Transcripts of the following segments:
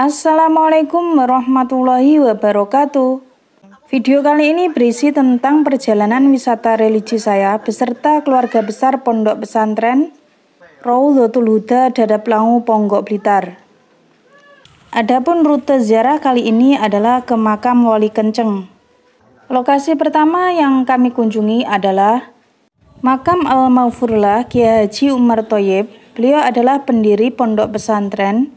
Assalamualaikum warahmatullahi wabarakatuh. Video kali ini berisi tentang perjalanan wisata religi saya beserta keluarga besar Pondok Pesantren Raudhatul Huda Dadap Langu Ponggok Blitar. Adapun rute ziarah kali ini adalah ke makam Wali Kenceng. Lokasi pertama yang kami kunjungi adalah Makam al mawfurlah Kiai Haji Umar Toyib. Beliau adalah pendiri pondok pesantren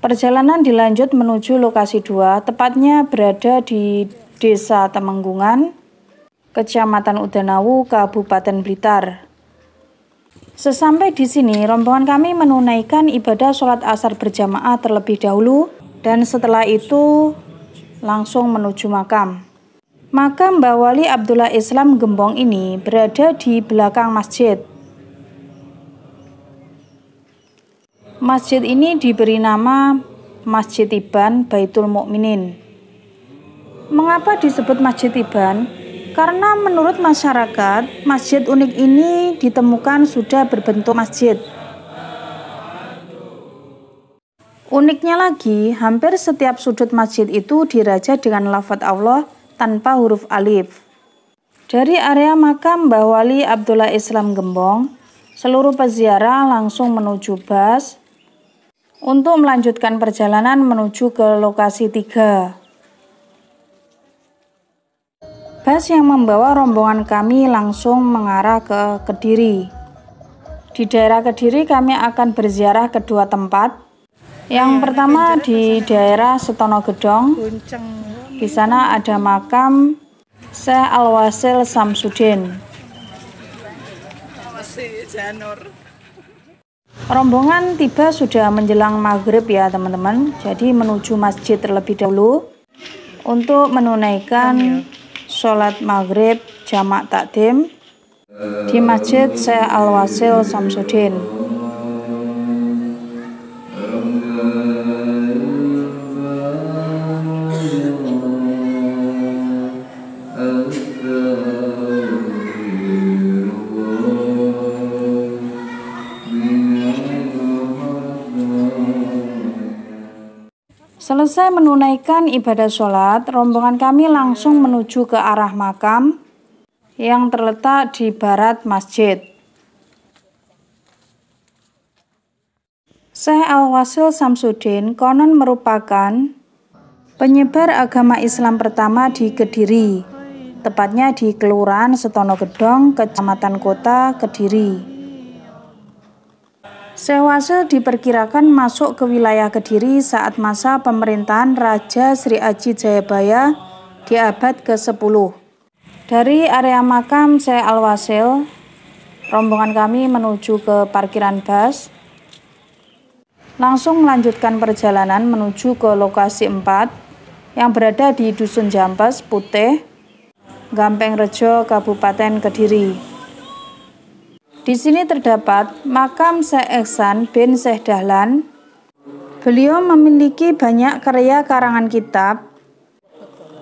Perjalanan dilanjut menuju lokasi 2, tepatnya berada di Desa Temenggungan, Kecamatan Udanawu, Kabupaten Blitar. Sesampai di sini, rombongan kami menunaikan ibadah sholat asar berjamaah terlebih dahulu dan setelah itu langsung menuju makam. Makam Mbah Wali Abdullah Islam Gembong ini berada di belakang masjid. Masjid ini diberi nama Masjid Iban Baitul Mukminin. Mengapa disebut Masjid Iban? Karena menurut masyarakat, masjid unik ini ditemukan sudah berbentuk masjid. Uniknya lagi, hampir setiap sudut masjid itu diraja dengan lafadz Allah tanpa huruf alif. Dari area makam Mbah Wali Abdullah Islam Gembong, seluruh peziarah langsung menuju bas untuk melanjutkan perjalanan menuju ke lokasi 3. bus yang membawa rombongan kami langsung mengarah ke Kediri. Di daerah Kediri kami akan berziarah kedua tempat. Yang pertama di daerah Setono Gedong. Di sana ada makam Syekh al Samsudin. Rombongan tiba sudah menjelang maghrib ya teman-teman. Jadi menuju masjid terlebih dahulu untuk menunaikan sholat maghrib jamak takdim di masjid Syekh Al Wasil Samsudin. Selesai menunaikan ibadah sholat, rombongan kami langsung menuju ke arah makam yang terletak di barat masjid. Syekh Al-Wasil Samsudin konon merupakan penyebar agama Islam pertama di Kediri, tepatnya di Kelurahan Setono Gedong, Kecamatan Kota, Kediri. Sewase diperkirakan masuk ke wilayah Kediri saat masa pemerintahan Raja Sri Aji Jayabaya di abad ke-10. Dari area makam Syekh Al-Wasil, rombongan kami menuju ke parkiran bus. Langsung melanjutkan perjalanan menuju ke lokasi 4 yang berada di Dusun Jampes, Putih, Gampeng Rejo, Kabupaten Kediri. Di sini terdapat makam Syekh Ehsan bin Syekh Dahlan. Beliau memiliki banyak karya karangan kitab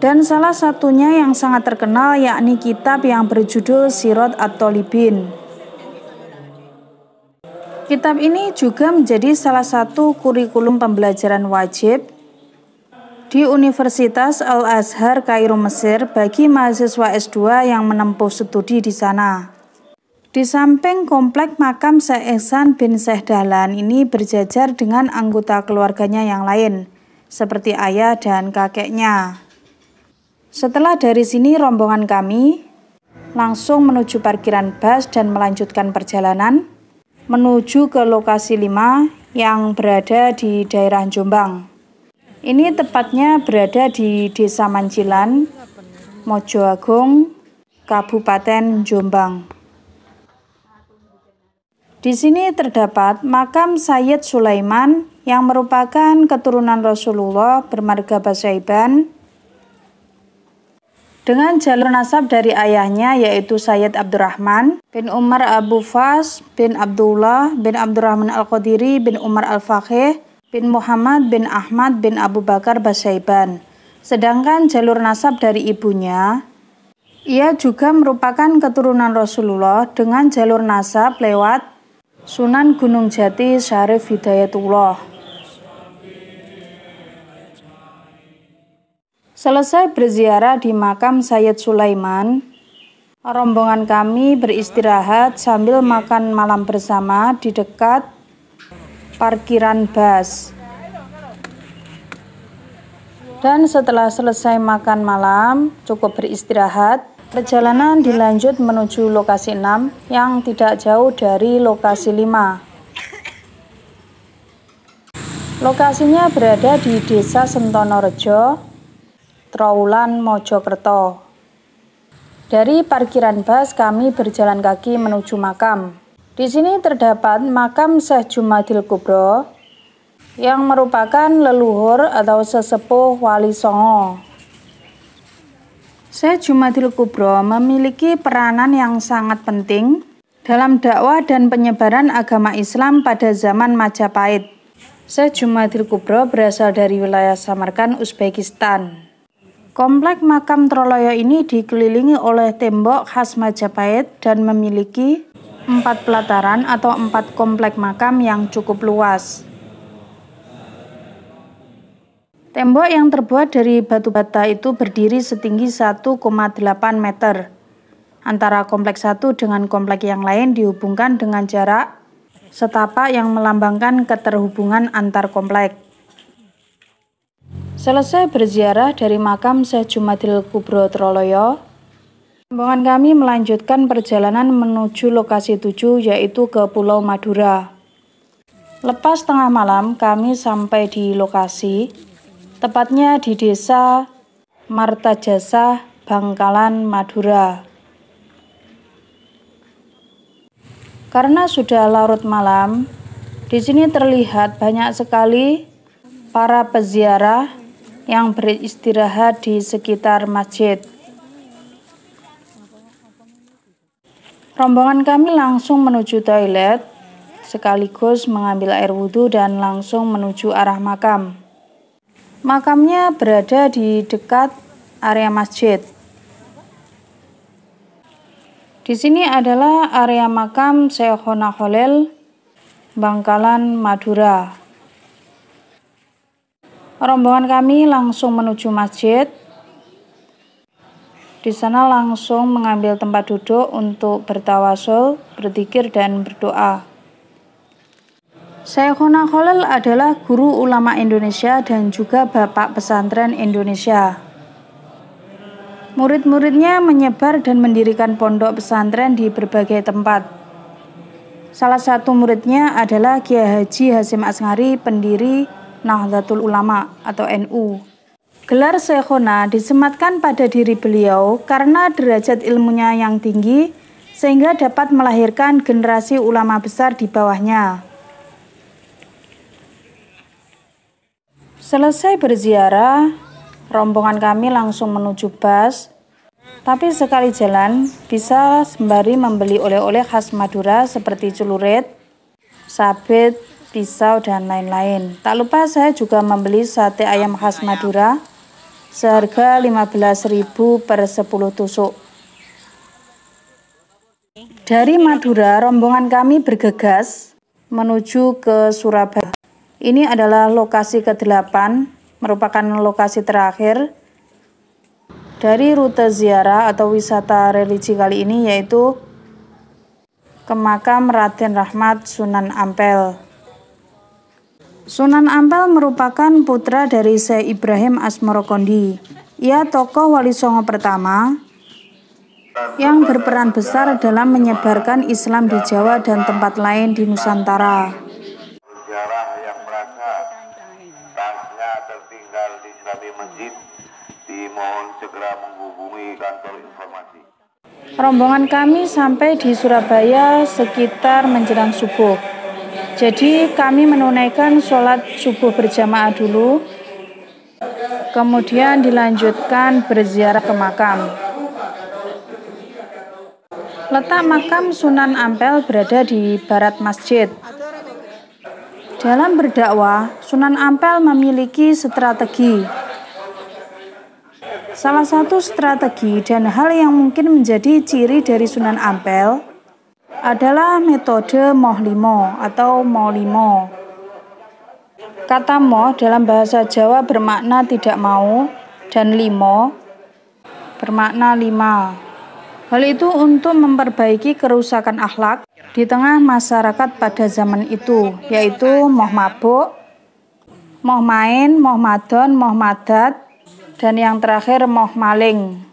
dan salah satunya yang sangat terkenal yakni kitab yang berjudul Sirat atau Libin. Kitab ini juga menjadi salah satu kurikulum pembelajaran wajib di Universitas Al-Azhar Kairo Mesir bagi mahasiswa S2 yang menempuh studi di sana. Di samping komplek makam Syekh Ehsan bin Syekh Dahlan ini berjajar dengan anggota keluarganya yang lain, seperti ayah dan kakeknya. Setelah dari sini rombongan kami langsung menuju parkiran bus dan melanjutkan perjalanan menuju ke lokasi 5 yang berada di daerah Jombang. Ini tepatnya berada di Desa Mancilan, Mojoagung, Kabupaten Jombang. Di sini terdapat makam Sayyid Sulaiman yang merupakan keturunan Rasulullah bermarga Basaiban dengan jalur nasab dari ayahnya yaitu Sayyid Abdurrahman bin Umar Abu Fas bin Abdullah bin Abdurrahman Al-Qadiri bin Umar al fakih bin Muhammad bin Ahmad bin Abu Bakar Basaiban. Sedangkan jalur nasab dari ibunya ia juga merupakan keturunan Rasulullah dengan jalur nasab lewat Sunan Gunung Jati Syarif Hidayatullah. Selesai berziarah di makam Sayyid Sulaiman, rombongan kami beristirahat sambil makan malam bersama di dekat parkiran bus. Dan setelah selesai makan malam, cukup beristirahat, Perjalanan dilanjut menuju lokasi 6 yang tidak jauh dari lokasi 5. Lokasinya berada di Desa Sentonorejo, Trawulan, Mojokerto. Dari parkiran bus kami berjalan kaki menuju makam. Di sini terdapat makam Syekh Jumadil Kubro yang merupakan leluhur atau sesepuh Wali Songo. Syekh Jumadil Kubro memiliki peranan yang sangat penting dalam dakwah dan penyebaran agama Islam pada zaman Majapahit. Syekh Jumadil Kubro berasal dari wilayah Samarkand, Uzbekistan. Komplek makam Troloyo ini dikelilingi oleh tembok khas Majapahit dan memiliki empat pelataran atau empat komplek makam yang cukup luas. Tembok yang terbuat dari batu bata itu berdiri setinggi 1,8 meter. Antara kompleks satu dengan kompleks yang lain dihubungkan dengan jarak setapak yang melambangkan keterhubungan antar kompleks. Selesai berziarah dari makam Syekh Jumadil Kubro Troloyo, rombongan kami melanjutkan perjalanan menuju lokasi tujuh yaitu ke Pulau Madura. Lepas tengah malam, kami sampai di lokasi tepatnya di Desa Marta Jasa, Bangkalan, Madura. Karena sudah larut malam, di sini terlihat banyak sekali para peziarah yang beristirahat di sekitar masjid. Rombongan kami langsung menuju toilet sekaligus mengambil air wudhu dan langsung menuju arah makam. Makamnya berada di dekat area masjid. Di sini adalah area makam Syekhona Holel, Bangkalan, Madura. Rombongan kami langsung menuju masjid. Di sana langsung mengambil tempat duduk untuk bertawasul, berzikir dan berdoa. Syekhona Khalil adalah guru ulama Indonesia dan juga bapak pesantren Indonesia. Murid-muridnya menyebar dan mendirikan pondok pesantren di berbagai tempat. Salah satu muridnya adalah Kiai Haji Hasim Asngari, pendiri Nahdlatul Ulama atau NU. Gelar Sehona disematkan pada diri beliau karena derajat ilmunya yang tinggi sehingga dapat melahirkan generasi ulama besar di bawahnya. Selesai berziarah, rombongan kami langsung menuju bus. Tapi sekali jalan, bisa sembari membeli oleh-oleh khas Madura seperti celurit, sabit, pisau, dan lain-lain. Tak lupa saya juga membeli sate ayam khas Madura seharga 15.000 per 10 tusuk. Dari Madura, rombongan kami bergegas menuju ke Surabaya. Ini adalah lokasi ke-8, merupakan lokasi terakhir dari rute ziarah atau wisata religi kali ini yaitu ke makam Raden Rahmat Sunan Ampel. Sunan Ampel merupakan putra dari Syekh Ibrahim Asmorokondi. Ia tokoh wali songo pertama yang berperan besar dalam menyebarkan Islam di Jawa dan tempat lain di Nusantara. tertinggal di Serabi Masjid, dimohon segera menghubungi kantor informasi. Rombongan kami sampai di Surabaya sekitar menjelang subuh. Jadi kami menunaikan sholat subuh berjamaah dulu, kemudian dilanjutkan berziarah ke makam. Letak makam Sunan Ampel berada di barat masjid, dalam berdakwah, Sunan Ampel memiliki strategi. Salah satu strategi dan hal yang mungkin menjadi ciri dari Sunan Ampel adalah metode mohlimo atau molimo. Kata mo dalam bahasa Jawa bermakna tidak mau dan limo bermakna lima. Hal itu untuk memperbaiki kerusakan akhlak di tengah masyarakat pada zaman itu, yaitu moh mabuk, moh main, moh madon, moh madat, dan yang terakhir moh maling.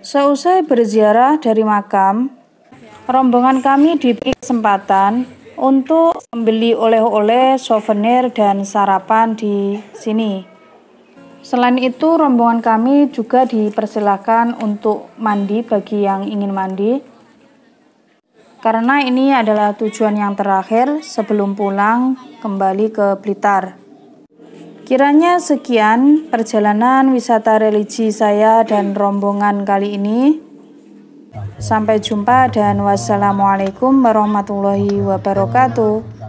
Seusai berziarah dari makam, rombongan kami diberi kesempatan untuk membeli oleh-oleh, souvenir, dan sarapan di sini. Selain itu, rombongan kami juga dipersilakan untuk mandi bagi yang ingin mandi. Karena ini adalah tujuan yang terakhir sebelum pulang kembali ke Blitar. Kiranya sekian perjalanan wisata religi saya dan rombongan kali ini. Sampai jumpa dan wassalamualaikum warahmatullahi wabarakatuh.